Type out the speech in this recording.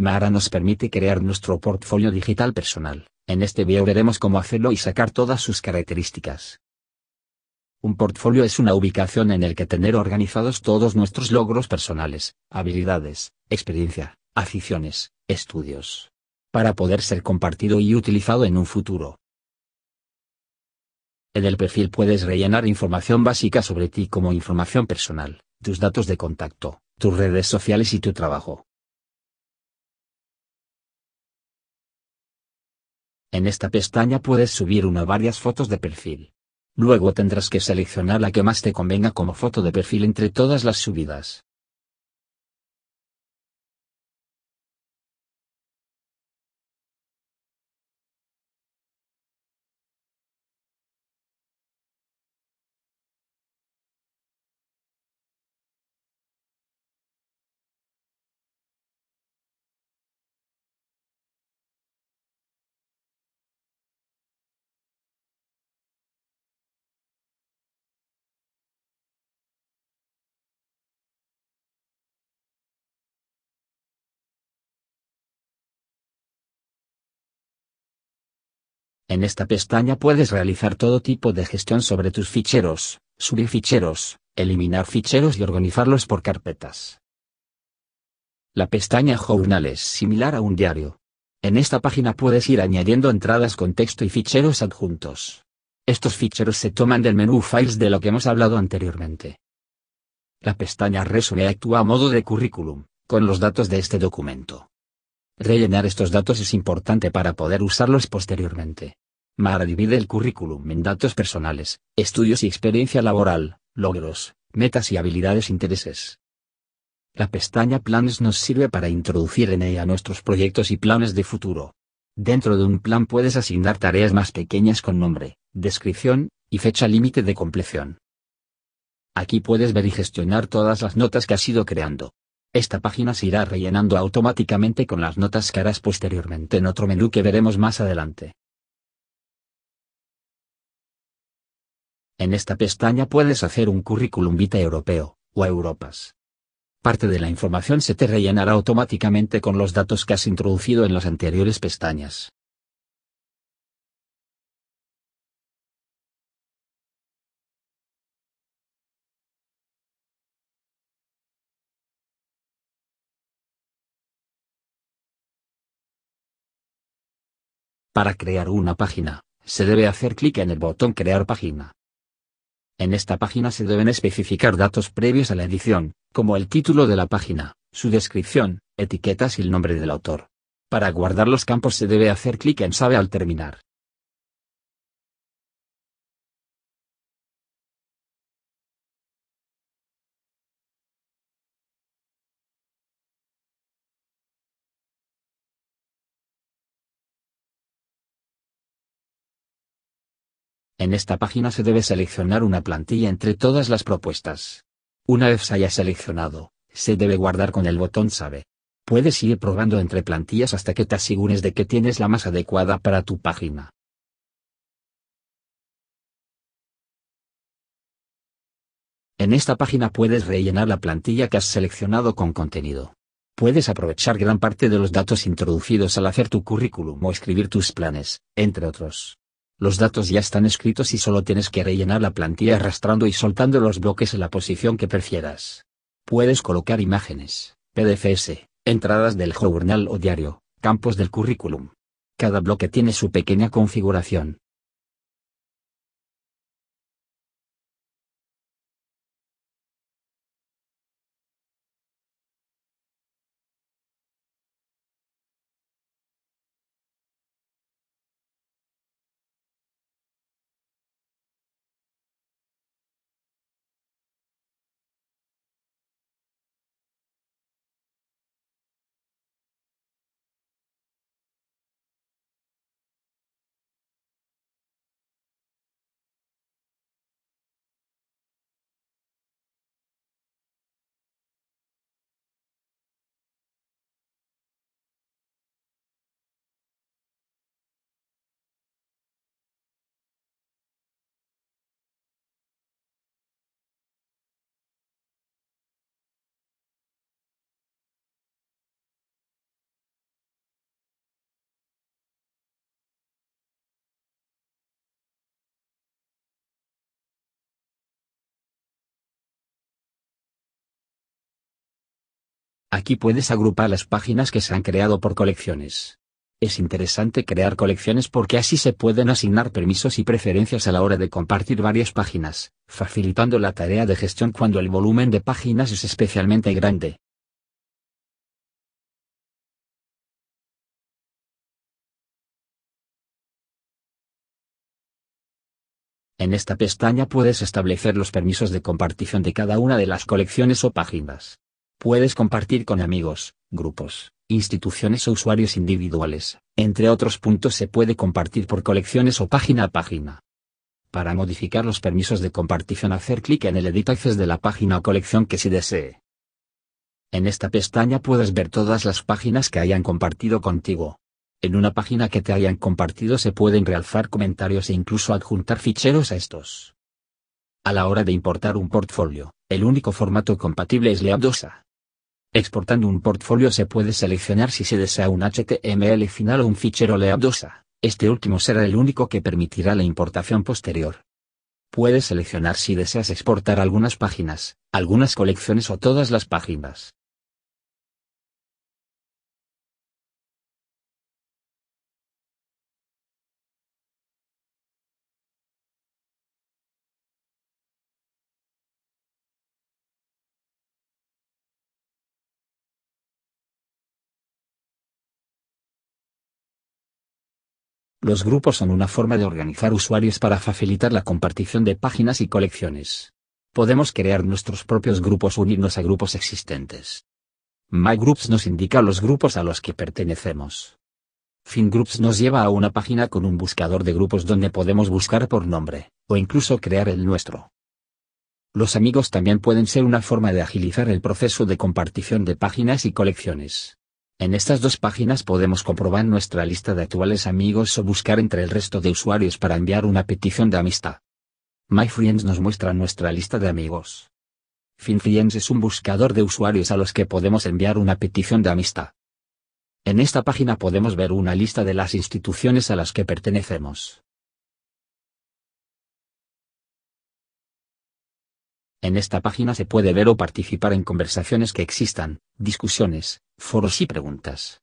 Mara nos permite crear nuestro portfolio digital personal. En este video veremos cómo hacerlo y sacar todas sus características. Un portfolio es una ubicación en el que tener organizados todos nuestros logros personales, habilidades, experiencia, aficiones, estudios. Para poder ser compartido y utilizado en un futuro. En el perfil puedes rellenar información básica sobre ti como información personal, tus datos de contacto, tus redes sociales y tu trabajo. En esta pestaña puedes subir una o varias fotos de perfil. Luego tendrás que seleccionar la que más te convenga como foto de perfil entre todas las subidas. En esta pestaña puedes realizar todo tipo de gestión sobre tus ficheros, subir ficheros, eliminar ficheros y organizarlos por carpetas. La pestaña Journal es similar a un diario. En esta página puedes ir añadiendo entradas con texto y ficheros adjuntos. Estos ficheros se toman del menú Files de lo que hemos hablado anteriormente. La pestaña Resume actúa a modo de currículum, con los datos de este documento. Rellenar estos datos es importante para poder usarlos posteriormente. Mara divide el currículum en datos personales, estudios y experiencia laboral, logros, metas y habilidades intereses. La pestaña Planes nos sirve para introducir en ella nuestros proyectos y planes de futuro. Dentro de un plan puedes asignar tareas más pequeñas con nombre, descripción, y fecha límite de compleción. Aquí puedes ver y gestionar todas las notas que has ido creando. Esta página se irá rellenando automáticamente con las notas que harás posteriormente en otro menú que veremos más adelante. En esta pestaña puedes hacer un currículum vitae europeo, o Europas. Parte de la información se te rellenará automáticamente con los datos que has introducido en las anteriores pestañas. Para crear una página, se debe hacer clic en el botón Crear página. En esta página se deben especificar datos previos a la edición, como el título de la página, su descripción, etiquetas y el nombre del autor. Para guardar los campos se debe hacer clic en Save al terminar. En esta página se debe seleccionar una plantilla entre todas las propuestas. Una vez se haya seleccionado, se debe guardar con el botón Save. Puedes ir probando entre plantillas hasta que te asegures de que tienes la más adecuada para tu página. En esta página puedes rellenar la plantilla que has seleccionado con contenido. Puedes aprovechar gran parte de los datos introducidos al hacer tu currículum o escribir tus planes, entre otros. Los datos ya están escritos y solo tienes que rellenar la plantilla arrastrando y soltando los bloques en la posición que prefieras. Puedes colocar imágenes, PDFs, entradas del journal o diario, campos del currículum. Cada bloque tiene su pequeña configuración, Aquí puedes agrupar las páginas que se han creado por colecciones. Es interesante crear colecciones porque así se pueden asignar permisos y preferencias a la hora de compartir varias páginas, facilitando la tarea de gestión cuando el volumen de páginas es especialmente grande. En esta pestaña puedes establecer los permisos de compartición de cada una de las colecciones o páginas. Puedes compartir con amigos, grupos, instituciones o usuarios individuales, entre otros puntos se puede compartir por colecciones o página a página. Para modificar los permisos de compartición hacer clic en el Edit Access de la página o colección que si desee. En esta pestaña puedes ver todas las páginas que hayan compartido contigo. En una página que te hayan compartido se pueden realzar comentarios e incluso adjuntar ficheros a estos. A la hora de importar un portfolio, el único formato compatible es Leapdosa. Exportando un portfolio se puede seleccionar si se desea un HTML final o un fichero Leap este último será el único que permitirá la importación posterior. Puedes seleccionar si deseas exportar algunas páginas, algunas colecciones o todas las páginas. Los grupos son una forma de organizar usuarios para facilitar la compartición de páginas y colecciones. Podemos crear nuestros propios grupos o unirnos a grupos existentes. MyGroups nos indica los grupos a los que pertenecemos. FinGroups nos lleva a una página con un buscador de grupos donde podemos buscar por nombre, o incluso crear el nuestro. Los amigos también pueden ser una forma de agilizar el proceso de compartición de páginas y colecciones. En estas dos páginas podemos comprobar nuestra lista de actuales amigos o buscar entre el resto de usuarios para enviar una petición de amistad. MyFriends nos muestra nuestra lista de amigos. FinFriends es un buscador de usuarios a los que podemos enviar una petición de amistad. En esta página podemos ver una lista de las instituciones a las que pertenecemos. En esta página se puede ver o participar en conversaciones que existan, discusiones, Foros y preguntas.